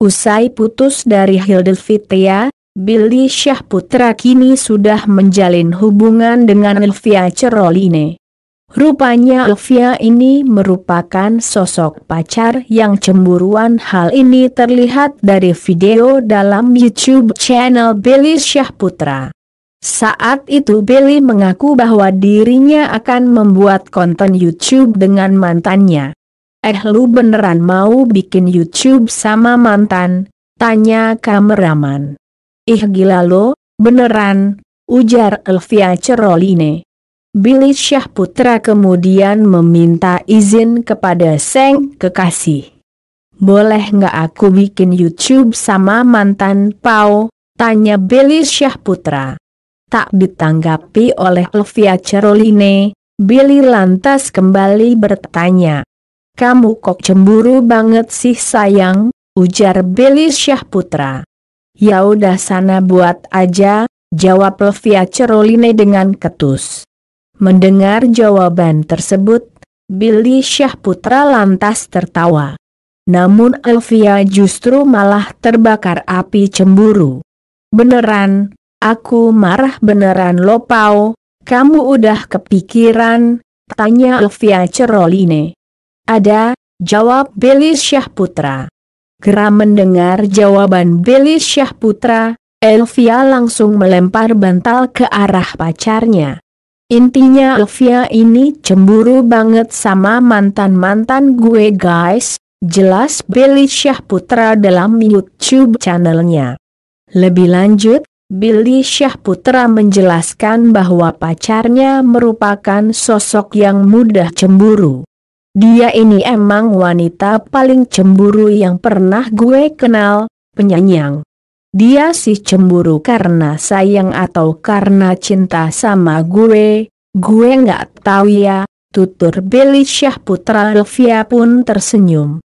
Usai putus dari Hildevitia, Billy Syahputra kini sudah menjalin hubungan dengan Elvia Ceroline. Rupanya Elvia ini merupakan sosok pacar yang cemburuan hal ini terlihat dari video dalam YouTube channel Billy Syahputra. Saat itu Billy mengaku bahwa dirinya akan membuat konten YouTube dengan mantannya. Eh lu beneran mau bikin YouTube sama mantan? Tanya kameraman. Ih gila lo, beneran, ujar Elvia Ceroline. Billy Syahputra kemudian meminta izin kepada Seng kekasih. Boleh nggak aku bikin YouTube sama mantan Pau? Tanya Billy Syahputra. Tak ditanggapi oleh Elvia Ceroline, Billy lantas kembali bertanya. Kamu kok cemburu banget sih sayang, ujar Billy Putra. Ya udah sana buat aja, jawab Lovia Ceroline dengan ketus. Mendengar jawaban tersebut, Billy Putra lantas tertawa. Namun Elvia justru malah terbakar api cemburu. Beneran, aku marah beneran Pau, kamu udah kepikiran, tanya Elvia Ceroline. Ada, jawab Billy Syahputra. Geram mendengar jawaban Billy Syahputra, Elvia langsung melempar bantal ke arah pacarnya. Intinya Elvia ini cemburu banget sama mantan-mantan gue guys, jelas Billy Syahputra dalam YouTube channelnya. Lebih lanjut, Billy Syahputra menjelaskan bahwa pacarnya merupakan sosok yang mudah cemburu. Dia ini emang wanita paling cemburu yang pernah gue kenal, penyanyang. Dia sih cemburu karena sayang atau karena cinta sama gue, gue nggak tahu ya, tutur Billy Syah Putra Elvia pun tersenyum.